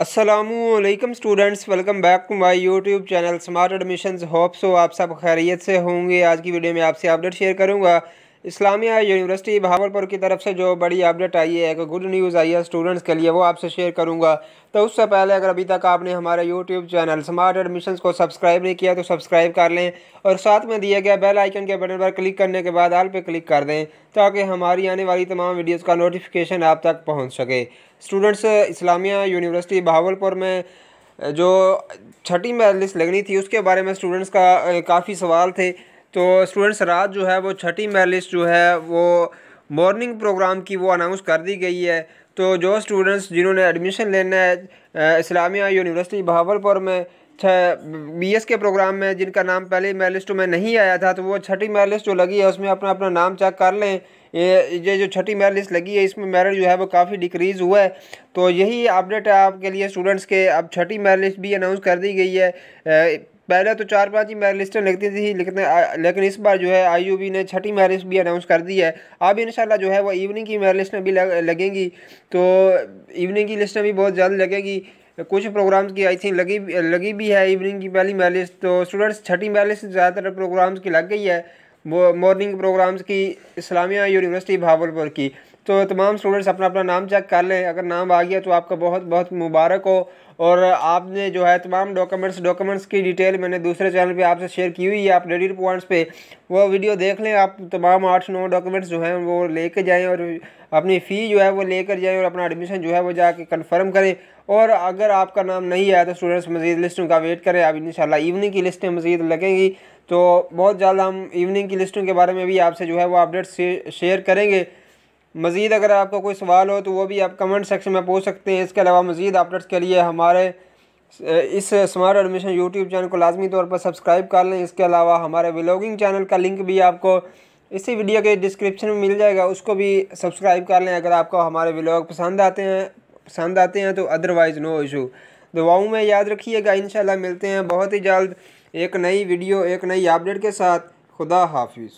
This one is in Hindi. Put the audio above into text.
असलकम students welcome back to my YouTube channel Smart Admission hope so आप सब खैरियत से होंगे आज की वीडियो में आपसे अपडेट शेयर करूंगा इस्लामिया यूनिवर्सिटी भावलपुर की तरफ से जो बड़ी अपडेट आई है एक गुड न्यूज़ आई है स्टूडेंट्स के लिए वो आपसे शेयर करूंगा तो उससे पहले अगर अभी तक आपने हमारे यूट्यूब चैनल स्मार्ट एडमिशन को सब्सक्राइब नहीं किया तो सब्सक्राइब कर लें और साथ में दिए गए बेल आइकन के बटन पर क्लिक करने के बाद आल पर क्लिक कर दें ताकि हमारी आने वाली तमाम वीडियोज़ का नोटिफिकेशन आप तक पहुँच सके स्टूडेंट्स इस्लामिया यूनिवर्सिटी भावलपुर में जो छठी लिस्ट लगनी थी उसके बारे में स्टूडेंट्स का काफ़ी सवाल थे तो स्टूडेंट्स रात जो है वो छठी मेरिस्ट जो है वो मॉर्निंग प्रोग्राम की वो अनाउंस कर दी गई है तो जो स्टूडेंट्स जिन्होंने एडमिशन लेना है इस्लामिया यूनिवर्सिटी बहावलपुर में बी एस के प्रोग्राम में जिनका नाम पहले मेरिट लिस्ट में नहीं आया था तो वो छठी मेरिट लिस्ट जो लगी है उसमें अपना अपना नाम चेक कर लें ये ये जो छठी मेरिट लिस्ट लगी है इसमें मेरिट जो है वो काफ़ी डिक्रीज़ हुआ है तो यही अपडेट है आपके लिए स्टूडेंट्स के अब छठी मेरिट लिस्ट भी अनाउंस कर दी गई है पहले तो चार पांच ही मेरिट लिस्टें लिखती थी लेकिन लेकिन इस बार जो है आईयूबी ने छठी मेरिट लिस्ट भी अनाउंस कर दी है अब इन जो है वो इवनिंग की मेरिट लिस्टें भी लगेंगी तो इवनिंग की लिस्टें भी बहुत जल्द लगेगी कुछ प्रोग्राम्स की आई थिंक लगी लगी भी है इवनिंग की पहली मेरिट लिस्ट तो स्टूडेंट्स छठी मेरिट लिस्ट ज़्यादातर प्रोग्राम्स की लग गई है मॉर्निंग प्रोग्राम्स की इस्लामिया यूनिवर्सिटी भावलपुर की तो तमाम स्टूडेंट्स अपना अपना नाम चेक कर लें अगर नाम आ गया तो आपका बहुत बहुत मुबारक हो और आपने जो है तमाम डॉक्यूमेंट्स डॉक्यूमेंट्स की डिटेल मैंने दूसरे चैनल पे आपसे शेयर की हुई है आप रेडिट पॉइंट्स पे वो वीडियो देख लें आप तमाम आठ नौ डॉक्यूमेंट्स जो हैं वो कर जाएं और अपनी फ़ी जो है वो लेकर जाएं और अपना एडमिशन जो है वो जाके कंफर्म करें और अगर आपका नाम नहीं आया तो स्टूडेंट्स मज़ीद लिस्टों का वेट करें आप इन शाला इवनिंग की लिस्टें मज़ीद लगेंगी तो बहुत जल्द हम इवनिंग की लिस्टों के बारे में भी आपसे जो है वो अपडेट शेयर करेंगे मज़ीद अगर आपका कोई सवाल हो तो वो भी आप कमेंट सेक्शन में पूछ सकते हैं इसके अलावा मज़ीद अपडेट्स के लिए हमारे इस स्मार्ट एडमिशन यूट्यूब चैनल को लाजमी तौर पर सब्सक्राइब कर लें इसके अलावा हमारे व्लॉगिंग चैनल का लिंक भी आपको इसी वीडियो के डिस्क्रिप्शन में मिल जाएगा उसको भी सब्सक्राइब कर लें अगर आपको हमारे व्लॉग पसंद आते हैं पसंद आते हैं तो अदरवाइज़ नो इशू दुआओं में याद रखिएगा इन मिलते हैं बहुत ही जल्द एक नई वीडियो एक नई अपडेट के साथ खुदा हाफिज़